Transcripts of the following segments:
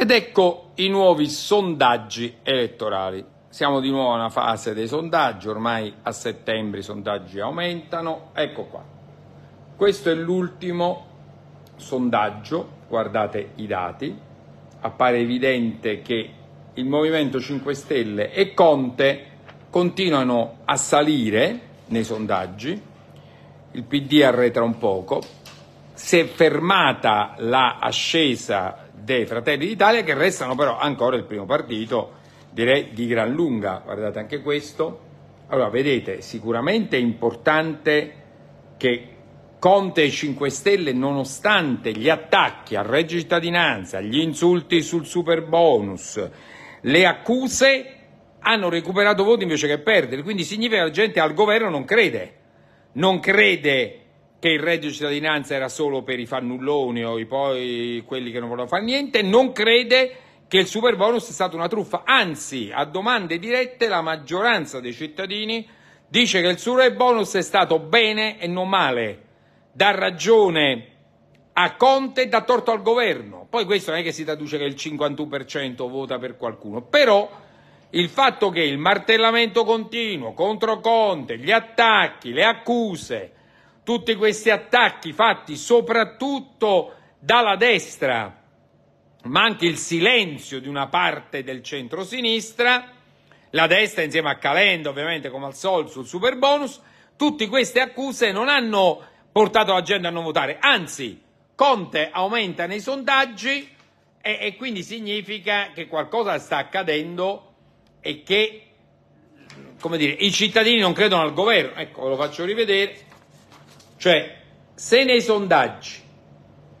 Ed ecco i nuovi sondaggi elettorali. Siamo di nuovo nella fase dei sondaggi, ormai a settembre i sondaggi aumentano. Ecco qua. Questo è l'ultimo sondaggio, guardate i dati. Appare evidente che il Movimento 5 Stelle e Conte continuano a salire nei sondaggi. Il PD arretra un poco. Si è fermata l'ascesa la dei Fratelli d'Italia che restano però ancora il primo partito, direi di gran lunga. Guardate anche questo. Allora, vedete, sicuramente è importante che Conte e 5 Stelle, nonostante gli attacchi al reggio cittadinanza, gli insulti sul super bonus, le accuse, hanno recuperato voti invece che perdere. Quindi significa che la gente al governo non crede. Non crede che il reddito di cittadinanza era solo per i fannulloni o i poi quelli che non volevano fare niente, non crede che il super bonus sia stata una truffa, anzi a domande dirette la maggioranza dei cittadini dice che il super bonus è stato bene e non male, dà ragione a Conte e dà torto al governo, poi questo non è che si traduce che il 51% vota per qualcuno, però il fatto che il martellamento continuo contro Conte, gli attacchi, le accuse, tutti questi attacchi fatti soprattutto dalla destra, ma anche il silenzio di una parte del centro-sinistra, la destra insieme a Calenda ovviamente come al solito sul super bonus, tutte queste accuse non hanno portato la gente a non votare, anzi Conte aumenta nei sondaggi e, e quindi significa che qualcosa sta accadendo e che dire, i cittadini non credono al governo. Ecco, ve lo faccio rivedere cioè, se nei sondaggi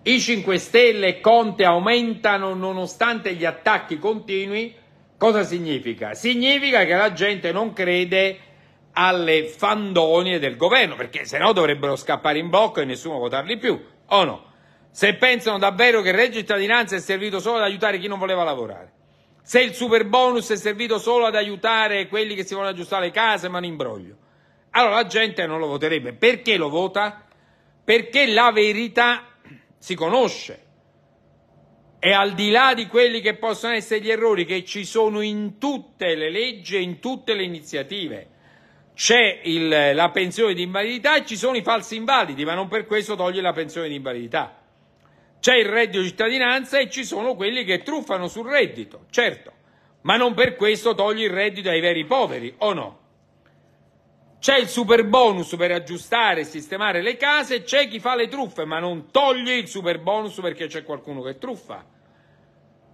i 5 Stelle e Conte aumentano nonostante gli attacchi continui, cosa significa? Significa che la gente non crede alle fandonie del governo, perché sennò dovrebbero scappare in blocco e nessuno votarli più, o no? Se pensano davvero che il reggio di cittadinanza è servito solo ad aiutare chi non voleva lavorare, se il super bonus è servito solo ad aiutare quelli che si vogliono aggiustare le case ma in imbroglio, allora la gente non lo voterebbe. Perché lo vota? Perché la verità si conosce. E al di là di quelli che possono essere gli errori che ci sono in tutte le leggi e in tutte le iniziative, c'è il, la pensione di invalidità e ci sono i falsi invalidi, ma non per questo toglie la pensione di invalidità. C'è il reddito di cittadinanza e ci sono quelli che truffano sul reddito, certo, ma non per questo toglie il reddito ai veri poveri, o no? C'è il super bonus per aggiustare e sistemare le case, c'è chi fa le truffe, ma non toglie il super bonus perché c'è qualcuno che truffa.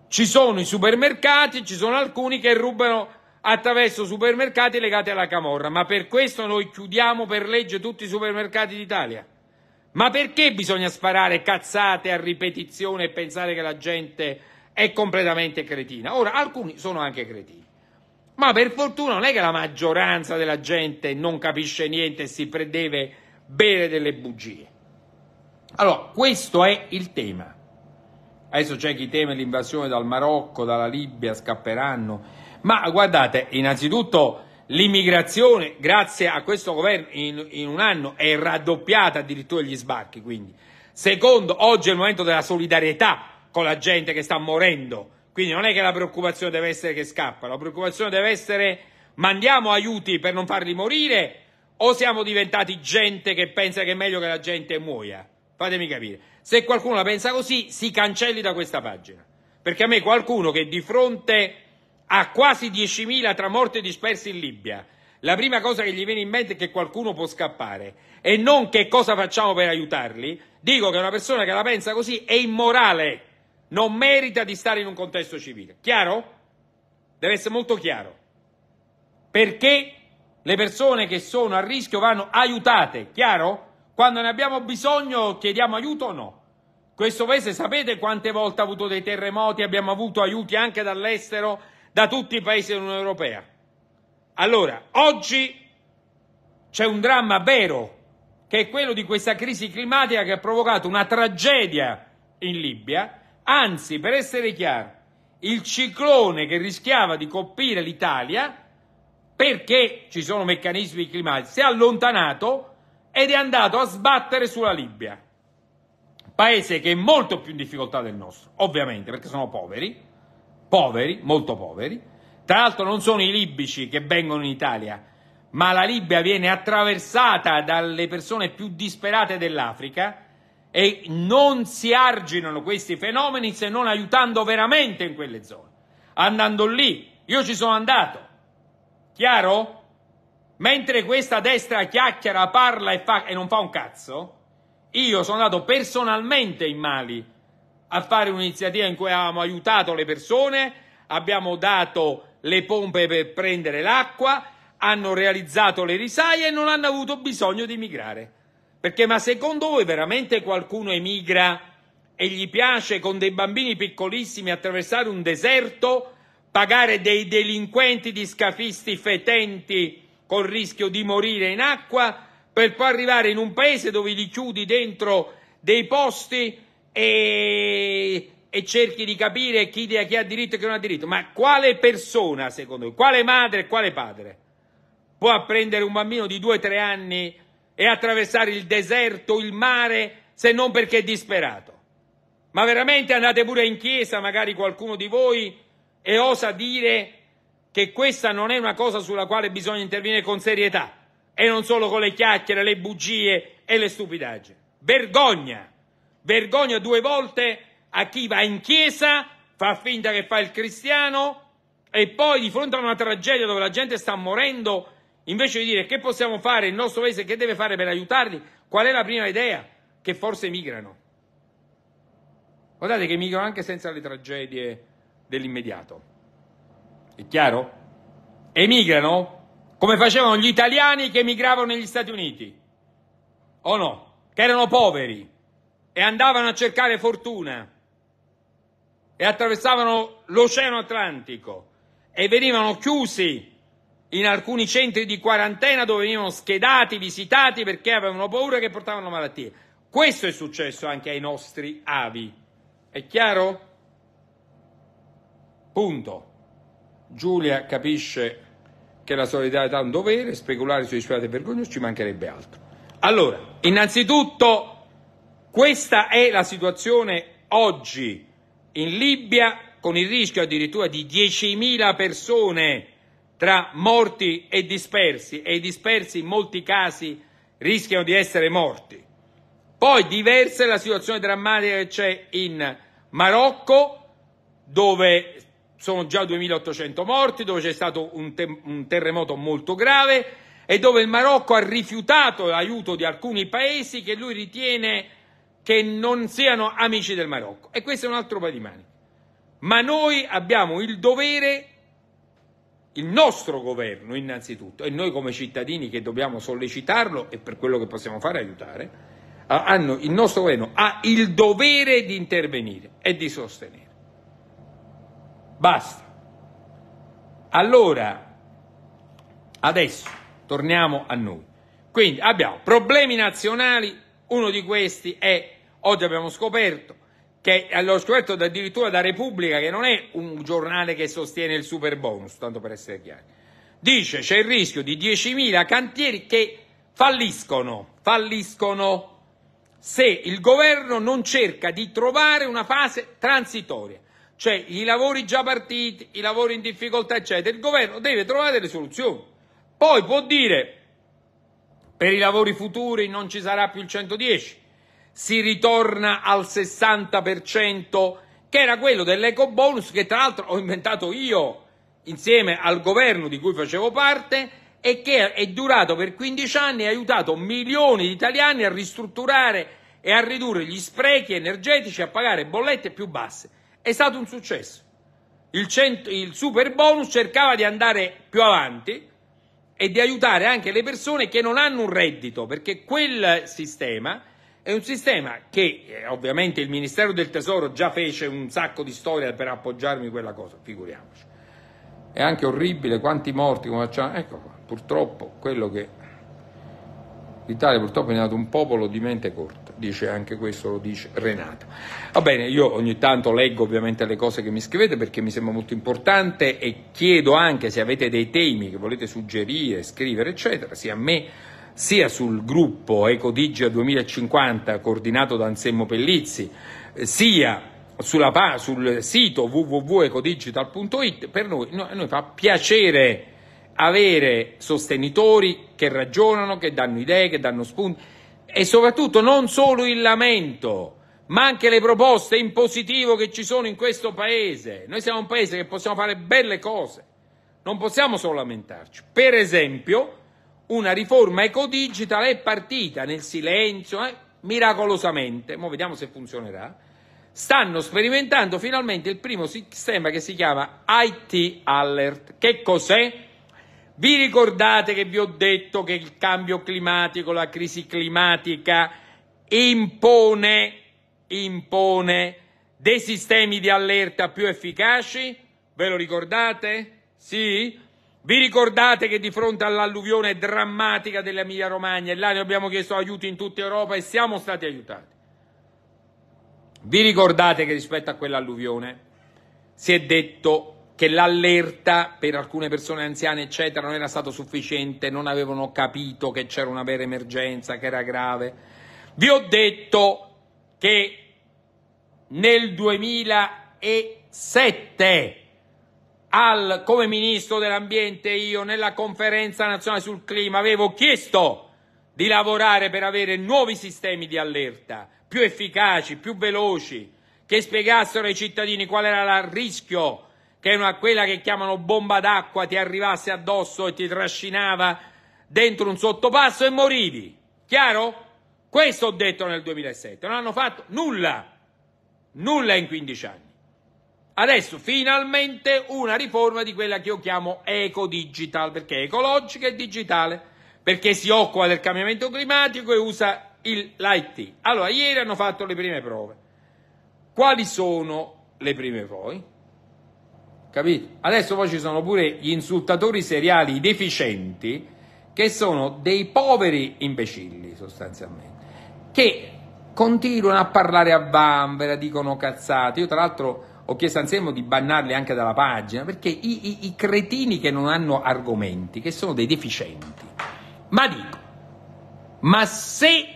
Ci sono i supermercati, ci sono alcuni che rubano attraverso supermercati legati alla camorra, ma per questo noi chiudiamo per legge tutti i supermercati d'Italia. Ma perché bisogna sparare cazzate a ripetizione e pensare che la gente è completamente cretina? Ora, alcuni sono anche cretini. Ma per fortuna non è che la maggioranza della gente non capisce niente e si deve bere delle bugie. Allora, questo è il tema. Adesso c'è chi teme l'invasione dal Marocco, dalla Libia, scapperanno. Ma guardate, innanzitutto l'immigrazione, grazie a questo governo, in, in un anno è raddoppiata addirittura gli sbarchi. Quindi. Secondo, oggi è il momento della solidarietà con la gente che sta morendo quindi non è che la preoccupazione deve essere che scappa, la preoccupazione deve essere mandiamo aiuti per non farli morire o siamo diventati gente che pensa che è meglio che la gente muoia? Fatemi capire. Se qualcuno la pensa così, si cancelli da questa pagina. Perché a me qualcuno che di fronte a quasi 10.000 tra morti e dispersi in Libia, la prima cosa che gli viene in mente è che qualcuno può scappare e non che cosa facciamo per aiutarli, dico che una persona che la pensa così è immorale non merita di stare in un contesto civile. Chiaro? Deve essere molto chiaro. Perché le persone che sono a rischio vanno aiutate, chiaro? Quando ne abbiamo bisogno chiediamo aiuto o no? Questo paese sapete quante volte ha avuto dei terremoti, abbiamo avuto aiuti anche dall'estero, da tutti i paesi dell'Unione Europea. Allora, oggi c'è un dramma vero, che è quello di questa crisi climatica che ha provocato una tragedia in Libia Anzi, per essere chiaro, il ciclone che rischiava di colpire l'Italia, perché ci sono meccanismi climatici, si è allontanato ed è andato a sbattere sulla Libia, paese che è molto più in difficoltà del nostro, ovviamente, perché sono poveri, poveri, molto poveri. Tra l'altro non sono i libici che vengono in Italia, ma la Libia viene attraversata dalle persone più disperate dell'Africa e non si arginano questi fenomeni se non aiutando veramente in quelle zone, andando lì. Io ci sono andato, chiaro? Mentre questa destra chiacchiera, parla e, fa, e non fa un cazzo, io sono andato personalmente in Mali a fare un'iniziativa in cui avevamo aiutato le persone, abbiamo dato le pompe per prendere l'acqua, hanno realizzato le risaie e non hanno avuto bisogno di migrare. Perché ma secondo voi veramente qualcuno emigra e gli piace con dei bambini piccolissimi attraversare un deserto, pagare dei delinquenti di scafisti fetenti col rischio di morire in acqua, per poi arrivare in un paese dove li chiudi dentro dei posti e, e cerchi di capire chi, chi ha diritto e chi non ha diritto. Ma quale persona, secondo voi, quale madre e quale padre può apprendere un bambino di 2-3 anni e attraversare il deserto, il mare, se non perché è disperato. Ma veramente andate pure in chiesa, magari qualcuno di voi, e osa dire che questa non è una cosa sulla quale bisogna intervenire con serietà e non solo con le chiacchiere, le bugie e le stupidaggini. Vergogna! Vergogna due volte a chi va in chiesa, fa finta che fa il cristiano e poi di fronte a una tragedia dove la gente sta morendo Invece di dire che possiamo fare il nostro paese, che deve fare per aiutarli, qual è la prima idea? Che forse migrano. Guardate che migrano anche senza le tragedie dell'immediato. È chiaro? Emigrano come facevano gli italiani che emigravano negli Stati Uniti, o no? Che erano poveri e andavano a cercare fortuna e attraversavano l'Oceano Atlantico e venivano chiusi in alcuni centri di quarantena dove venivano schedati, visitati perché avevano paura che portavano malattie. Questo è successo anche ai nostri avi. È chiaro? Punto. Giulia capisce che la solidarietà è un dovere, speculare sui suoi vergognosi ci mancherebbe altro. Allora, innanzitutto, questa è la situazione oggi in Libia con il rischio addirittura di 10.000 persone tra morti e dispersi e i dispersi in molti casi rischiano di essere morti. Poi diversa è la situazione drammatica che c'è in Marocco dove sono già 2800 morti, dove c'è stato un, te- un terremoto molto grave e dove il Marocco ha rifiutato l'aiuto di alcuni paesi che lui ritiene che non siano amici del Marocco. E questo è un altro paio di mani. Ma noi abbiamo il dovere il nostro governo innanzitutto, e noi come cittadini che dobbiamo sollecitarlo e per quello che possiamo fare aiutare, hanno, il nostro governo ha il dovere di intervenire e di sostenere. Basta. Allora, adesso torniamo a noi. Quindi abbiamo problemi nazionali, uno di questi è, oggi abbiamo scoperto, che allo scritto addirittura da Repubblica, che non è un giornale che sostiene il super bonus, tanto per essere chiari, dice c'è il rischio di 10.000 cantieri che falliscono, falliscono se il governo non cerca di trovare una fase transitoria, cioè i lavori già partiti, i lavori in difficoltà, eccetera. Il governo deve trovare delle soluzioni. Poi può dire per i lavori futuri non ci sarà più il 110, si ritorna al 60%, che era quello dell'eco bonus che tra l'altro ho inventato io insieme al governo di cui facevo parte e che è durato per 15 anni e ha aiutato milioni di italiani a ristrutturare e a ridurre gli sprechi energetici, a pagare bollette più basse. È stato un successo. Il, cent- il super bonus cercava di andare più avanti e di aiutare anche le persone che non hanno un reddito, perché quel sistema è un sistema che eh, ovviamente il Ministero del Tesoro già fece un sacco di storia per appoggiarmi quella cosa, figuriamoci. È anche orribile quanti morti come facciamo. Ecco qua, purtroppo quello che l'Italia purtroppo è nato un popolo di mente corta, dice anche questo lo dice Renato. Va bene, io ogni tanto leggo ovviamente le cose che mi scrivete perché mi sembra molto importante e chiedo anche se avete dei temi che volete suggerire, scrivere, eccetera, sia a me sia sul gruppo Ecodigia 2050 coordinato da Anselmo Pellizzi, eh, sia sulla, sul sito www.ecodigital.it, per noi, noi fa piacere avere sostenitori che ragionano, che danno idee, che danno spunti e soprattutto non solo il lamento, ma anche le proposte in positivo che ci sono in questo paese. Noi siamo un paese che possiamo fare belle cose, non possiamo solo lamentarci. Per esempio, una riforma ecodigital è partita nel silenzio, eh, miracolosamente, ora vediamo se funzionerà, stanno sperimentando finalmente il primo sistema che si chiama IT Alert. Che cos'è? Vi ricordate che vi ho detto che il cambio climatico, la crisi climatica impone, impone dei sistemi di allerta più efficaci? Ve lo ricordate? Sì? Vi ricordate che di fronte all'alluvione drammatica dell'Emilia Romagna, e là ne abbiamo chiesto aiuti in tutta Europa e siamo stati aiutati. Vi ricordate che rispetto a quell'alluvione si è detto che l'allerta per alcune persone anziane, eccetera, non era stato sufficiente, non avevano capito che c'era una vera emergenza, che era grave. Vi ho detto che nel 2007 al, come ministro dell'ambiente io nella conferenza nazionale sul clima avevo chiesto di lavorare per avere nuovi sistemi di allerta, più efficaci, più veloci, che spiegassero ai cittadini qual era il rischio che una, quella che chiamano bomba d'acqua ti arrivasse addosso e ti trascinava dentro un sottopasso e morivi. Chiaro? Questo ho detto nel 2007. Non hanno fatto nulla, nulla in 15 anni. Adesso finalmente una riforma di quella che io chiamo eco-digital, perché è ecologica e digitale, perché si occupa del cambiamento climatico e usa il, l'IT. Allora, ieri hanno fatto le prime prove. Quali sono le prime poi? Capito? Adesso poi ci sono pure gli insultatori seriali, i deficienti, che sono dei poveri imbecilli sostanzialmente, che continuano a parlare a vanvera, dicono cazzate. Io tra l'altro ho chiesto a Anselmo di bannarli anche dalla pagina, perché i, i, i cretini che non hanno argomenti, che sono dei deficienti. Ma dico, ma se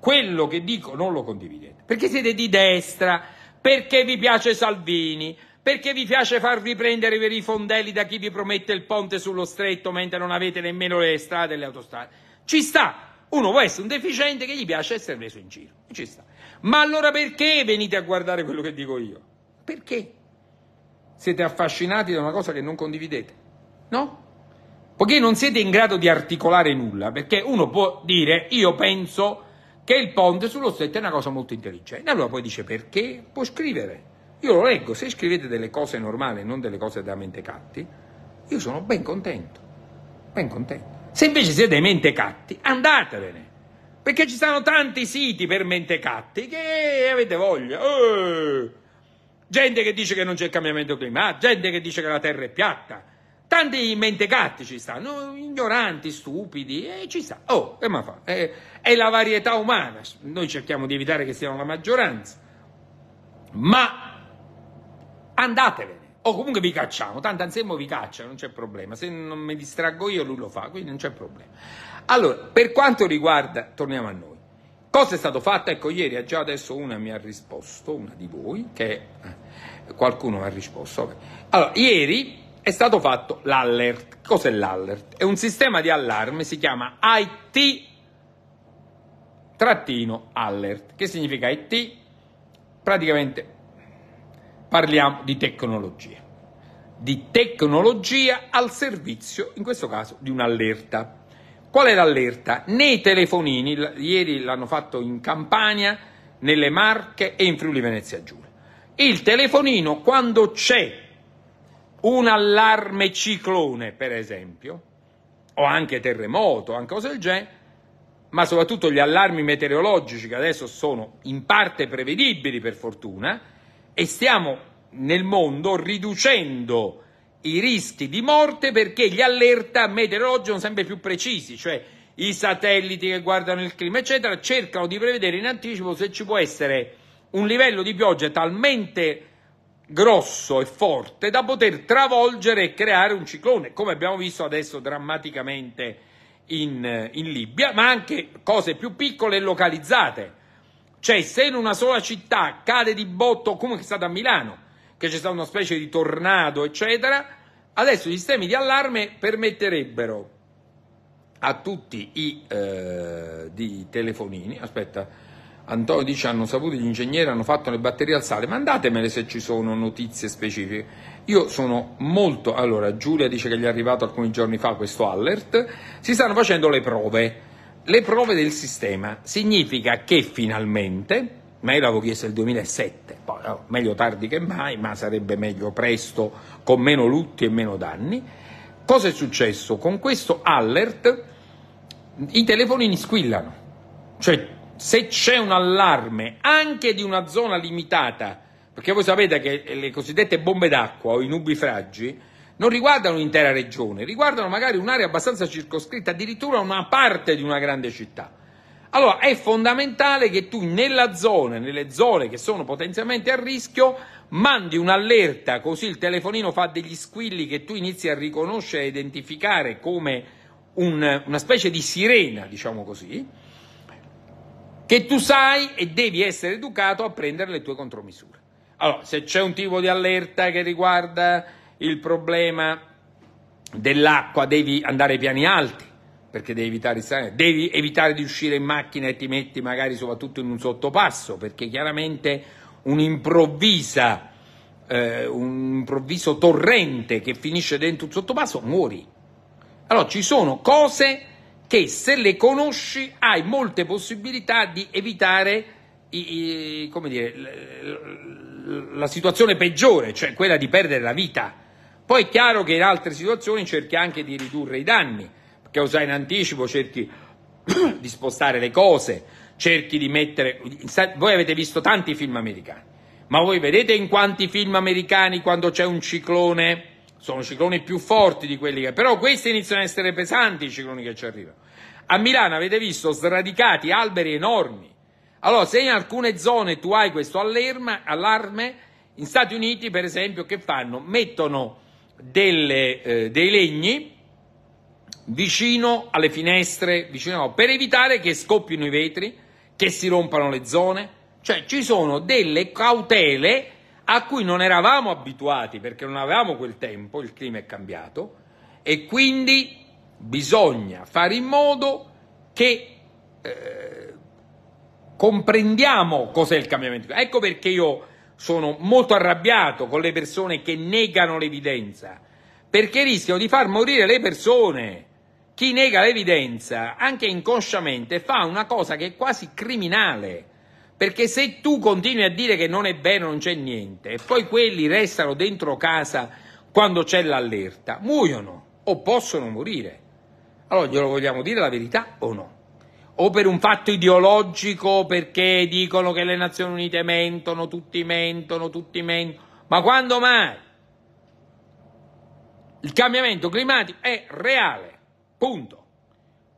quello che dico non lo condividete, perché siete di destra, perché vi piace Salvini, perché vi piace farvi prendere per i fondelli da chi vi promette il ponte sullo stretto mentre non avete nemmeno le strade e le autostrade. Ci sta, uno può essere un deficiente che gli piace essere preso in giro, ci sta. Ma allora perché venite a guardare quello che dico io? Perché? Siete affascinati da una cosa che non condividete? No? Poiché non siete in grado di articolare nulla, perché uno può dire io penso che il ponte sullo stretto è una cosa molto intelligente. Allora poi dice perché? Può scrivere. Io lo leggo, se scrivete delle cose normali e non delle cose da mentecatti, io sono ben contento, ben contento. Se invece siete mentecatti, andatevene, perché ci sono tanti siti per mentecatti che avete voglia. Eh! gente che dice che non c'è cambiamento climatico, gente che dice che la terra è piatta, tanti mentecatti ci stanno, ignoranti, stupidi, e ci sta. Oh, che ma fa? È, eh, è la varietà umana, noi cerchiamo di evitare che siano la maggioranza, ma andatevene. O comunque vi cacciamo, tanto Anselmo vi caccia, non c'è problema. Se non mi distraggo io, lui lo fa, quindi non c'è problema. Allora, per quanto riguarda, torniamo a noi. Cosa è stato fatto? Ecco, ieri, già adesso una mi ha risposto, una di voi, che eh, qualcuno mi ha risposto. Allora, ieri è stato fatto l'allert. Cos'è l'allert? È un sistema di allarme, si chiama IT trattino allert. Che significa IT? Praticamente parliamo di tecnologia. Di tecnologia al servizio, in questo caso, di un'allerta. Qual è l'allerta? Nei telefonini, ieri l'hanno fatto in Campania, nelle Marche e in Friuli Venezia Giulia. Il telefonino quando c'è un allarme ciclone, per esempio, o anche terremoto, anche cose del genere, ma soprattutto gli allarmi meteorologici che adesso sono in parte prevedibili per fortuna e stiamo nel mondo riducendo i rischi di morte perché gli allerta meteorologici sono sempre più precisi, cioè i satelliti che guardano il clima, eccetera, cercano di prevedere in anticipo se ci può essere un livello di pioggia talmente grosso e forte da poter travolgere e creare un ciclone, come abbiamo visto adesso drammaticamente in, in Libia, ma anche cose più piccole e localizzate. Cioè, se in una sola città cade di botto, come è stato a Milano, che c'è stata una specie di tornado, eccetera, Adesso i sistemi di allarme permetterebbero a tutti i eh, di telefonini, aspetta, Antonio dice hanno saputo gli ingegneri hanno fatto le batterie al sale, mandatemele se ci sono notizie specifiche. Io sono molto, allora Giulia dice che gli è arrivato alcuni giorni fa questo alert, si stanno facendo le prove, le prove del sistema, significa che finalmente ma io l'avevo chiesto nel 2007, poi no, oh, meglio tardi che mai, ma sarebbe meglio presto, con meno lutti e meno danni. Cosa è successo? Con questo alert i telefonini squillano, cioè se c'è un allarme anche di una zona limitata, perché voi sapete che eh, le cosiddette bombe d'acqua o i nubifragi non riguardano un'intera regione, riguardano magari un'area abbastanza circoscritta, addirittura una parte di una grande città. Allora è fondamentale che tu nella zona, nelle zone che sono potenzialmente a rischio, mandi un'allerta, così il telefonino fa degli squilli che tu inizi a riconoscere e identificare come un, una specie di sirena, diciamo così, che tu sai e devi essere educato a prendere le tue contromisure. Allora, se c'è un tipo di allerta che riguarda il problema dell'acqua, devi andare ai piani alti perché devi evitare devi evitare di uscire in macchina e ti metti magari soprattutto in un sottopasso, perché chiaramente un'improvvisa, eh, un improvviso torrente che finisce dentro un sottopasso, muori. Allora ci sono cose che se le conosci hai molte possibilità di evitare i, i, come dire, la situazione peggiore, cioè quella di perdere la vita. Poi è chiaro che in altre situazioni cerchi anche di ridurre i danni che o sai in anticipo, cerchi di spostare le cose, cerchi di mettere... Voi avete visto tanti film americani, ma voi vedete in quanti film americani quando c'è un ciclone, sono cicloni più forti di quelli che... Però questi iniziano a essere pesanti i cicloni che ci arrivano. A Milano avete visto sradicati alberi enormi. Allora, se in alcune zone tu hai questo allarme, in Stati Uniti, per esempio, che fanno? Mettono delle, eh, dei legni vicino alle finestre, vicino, per evitare che scoppino i vetri, che si rompano le zone. Cioè ci sono delle cautele a cui non eravamo abituati perché non avevamo quel tempo, il clima è cambiato e quindi bisogna fare in modo che eh, comprendiamo cos'è il cambiamento. Ecco perché io sono molto arrabbiato con le persone che negano l'evidenza, perché rischiano di far morire le persone. Chi nega l'evidenza, anche inconsciamente, fa una cosa che è quasi criminale. Perché se tu continui a dire che non è vero, non c'è niente, e poi quelli restano dentro casa quando c'è l'allerta, muoiono o possono morire. Allora glielo vogliamo dire la verità o no? o per un fatto ideologico perché dicono che le Nazioni Unite mentono, tutti mentono, tutti mentono. Ma quando mai? Il cambiamento climatico è reale. Punto.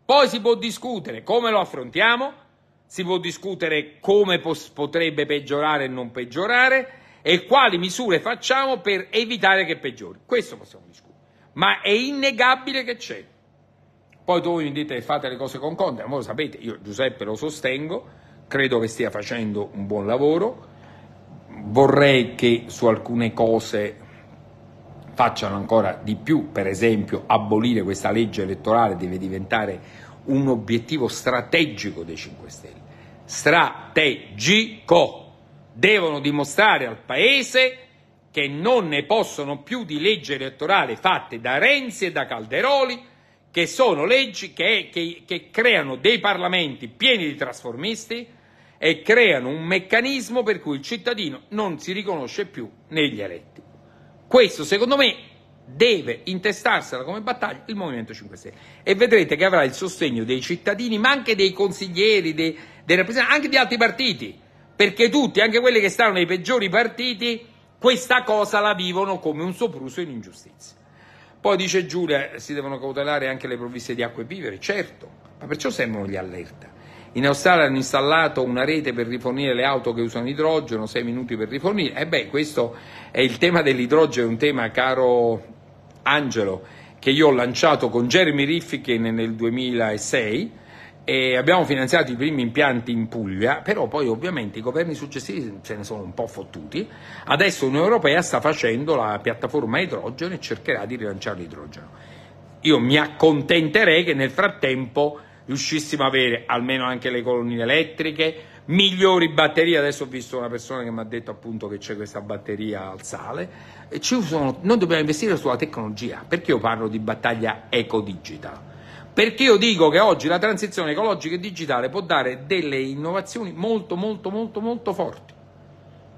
Poi si può discutere come lo affrontiamo, si può discutere come pos- potrebbe peggiorare e non peggiorare e quali misure facciamo per evitare che peggiori. Questo possiamo discutere. Ma è innegabile che c'è. Poi voi mi dite fate le cose con Conte, ma voi lo sapete, io Giuseppe lo sostengo, credo che stia facendo un buon lavoro, vorrei che su alcune cose facciano ancora di più, per esempio abolire questa legge elettorale deve diventare un obiettivo strategico dei 5 Stelle. Strategico! Devono dimostrare al Paese che non ne possono più di leggi elettorali fatte da Renzi e da Calderoli, che sono leggi che, che, che creano dei parlamenti pieni di trasformisti e creano un meccanismo per cui il cittadino non si riconosce più negli eletti. Questo secondo me deve intestarsela come battaglia il Movimento 5 Stelle e vedrete che avrà il sostegno dei cittadini, ma anche dei consiglieri, dei, dei rappresentanti, anche di altri partiti, perché tutti, anche quelli che stanno nei peggiori partiti, questa cosa la vivono come un sopruso in ingiustizia. Poi dice Giulia, eh, si devono cautelare anche le provviste di acqua e vivere, certo, ma perciò servono gli allerta. In Australia hanno installato una rete per rifornire le auto che usano idrogeno, 6 minuti per rifornire. E beh, questo è il tema dell'idrogeno, è un tema, caro Angelo, che io ho lanciato con Jeremy Riffiken nel 2006 e abbiamo finanziato i primi impianti in Puglia, però poi ovviamente i governi successivi se ne sono un po' fottuti. Adesso l'Unione Europea sta facendo la piattaforma idrogeno e cercherà di rilanciare l'idrogeno. Io mi accontenterei che nel frattempo riuscissimo a avere almeno anche le colonnine elettriche, migliori batterie. Adesso ho visto una persona che mi ha detto appunto che c'è questa batteria al sale. Sono, noi dobbiamo investire sulla tecnologia. Perché io parlo di battaglia eco-digital? Perché io dico che oggi la transizione ecologica e digitale può dare delle innovazioni molto, molto, molto, molto forti.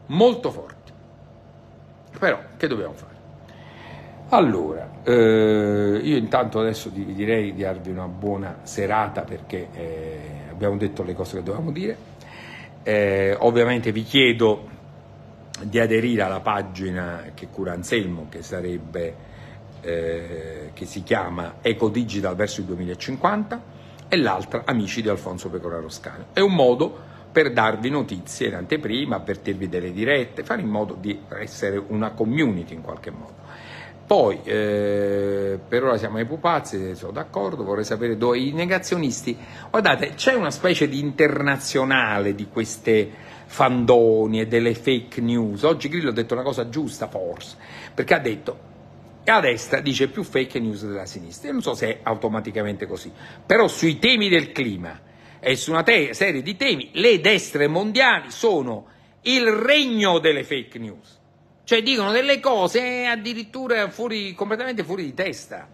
Molto forti. Però, che dobbiamo fare? Allora, eh, io intanto adesso direi di darvi una buona serata perché eh, abbiamo detto le cose che dovevamo dire. Eh, ovviamente vi chiedo di aderire alla pagina che cura Anselmo, che sarebbe eh, che si chiama Eco Digital verso il 2050 e l'altra Amici di Alfonso Pecoraro Scano. È un modo per darvi notizie in anteprima, avvertirvi delle dirette, fare in modo di essere una community in qualche modo. Poi, eh, per ora siamo ai pupazzi, sono d'accordo, vorrei sapere dove i negazionisti. Guardate, c'è una specie di internazionale di queste fandoni e delle fake news. Oggi Grillo ha detto una cosa giusta, forse, perché ha detto la destra dice più fake news della sinistra. Io non so se è automaticamente così, però sui temi del clima e su una te- serie di temi le destre mondiali sono il regno delle fake news. Cioè dicono delle cose addirittura fuori, completamente fuori di testa,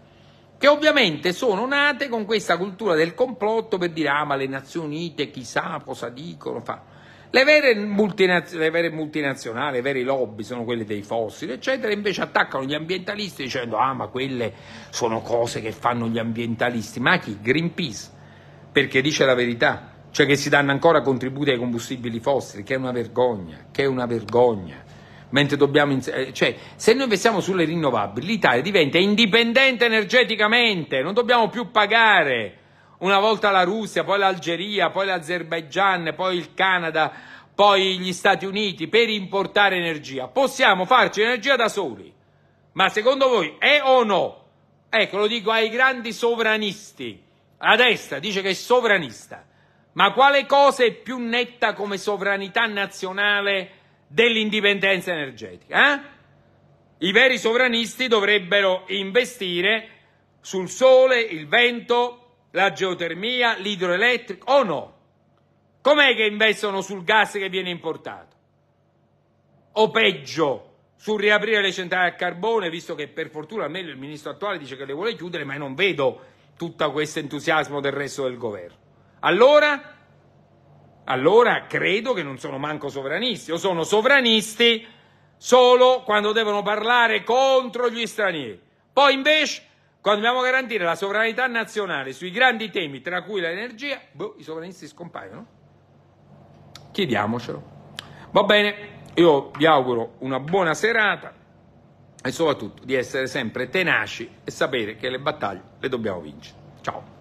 che ovviamente sono nate con questa cultura del complotto per dire, ah ma le Nazioni Unite chissà cosa dicono, fa. Le vere, le vere, multinazionali, i veri lobby sono quelli dei fossili, eccetera, invece attaccano gli ambientalisti dicendo ah ma quelle sono cose che fanno gli ambientalisti, ma chi? Greenpeace, perché dice la verità, cioè che si danno ancora contributi ai combustibili fossili, che è una vergogna, che è una vergogna mentre dobbiamo... Ins- eh, cioè, se noi investiamo sulle rinnovabili, l'Italia diventa indipendente energeticamente, non dobbiamo più pagare una volta la Russia, poi l'Algeria, poi l'Azerbaigian, poi il Canada, poi gli Stati Uniti per importare energia. Possiamo farci energia da soli, ma secondo voi è o no? Ecco, lo dico ai grandi sovranisti. La destra dice che è sovranista, ma quale cosa è più netta come sovranità nazionale dell'indipendenza energetica. Eh? I veri sovranisti dovrebbero investire sul sole, il vento, la geotermia, l'idroelettrico o no? Com'è che investono sul gas che viene importato? O peggio, sul riaprire le centrali a carbone, visto che per fortuna a il ministro attuale dice che le vuole chiudere, ma io non vedo tutto questo entusiasmo del resto del governo. Allora allora credo che non sono manco sovranisti, o sono sovranisti solo quando devono parlare contro gli stranieri. Poi invece, quando dobbiamo garantire la sovranità nazionale sui grandi temi, tra cui l'energia, boh, i sovranisti scompaiono. Chiediamocelo. Va bene, io vi auguro una buona serata e soprattutto di essere sempre tenaci e sapere che le battaglie le dobbiamo vincere. Ciao.